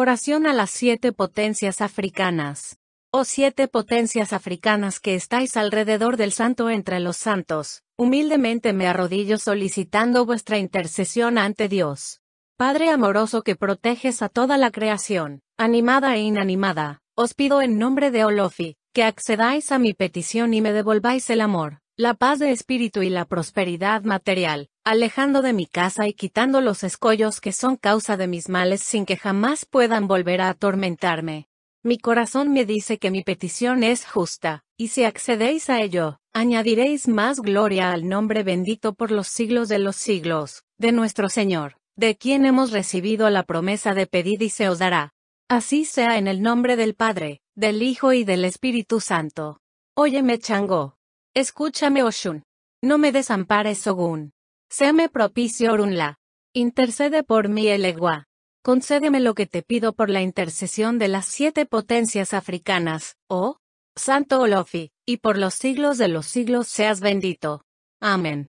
Oración a las siete potencias africanas. Oh siete potencias africanas que estáis alrededor del santo entre los santos, humildemente me arrodillo solicitando vuestra intercesión ante Dios. Padre amoroso que proteges a toda la creación, animada e inanimada, os pido en nombre de Olofi, que accedáis a mi petición y me devolváis el amor, la paz de espíritu y la prosperidad material, alejando de mi casa y quitando los escollos que son causa de mis males sin que jamás puedan volver a atormentarme. Mi corazón me dice que mi petición es justa, y si accedéis a ello, añadiréis más gloria al nombre bendito por los siglos de los siglos, de nuestro Señor, de quien hemos recibido la promesa de pedir y se os dará. Así sea en el nombre del Padre, del Hijo y del Espíritu Santo. Óyeme, Chango. Escúchame, Oshun. No me desampares, Ogun me propicio orunla. Intercede por mí el Egua. Concédeme lo que te pido por la intercesión de las siete potencias africanas, oh, Santo Olofi, y por los siglos de los siglos seas bendito. Amén.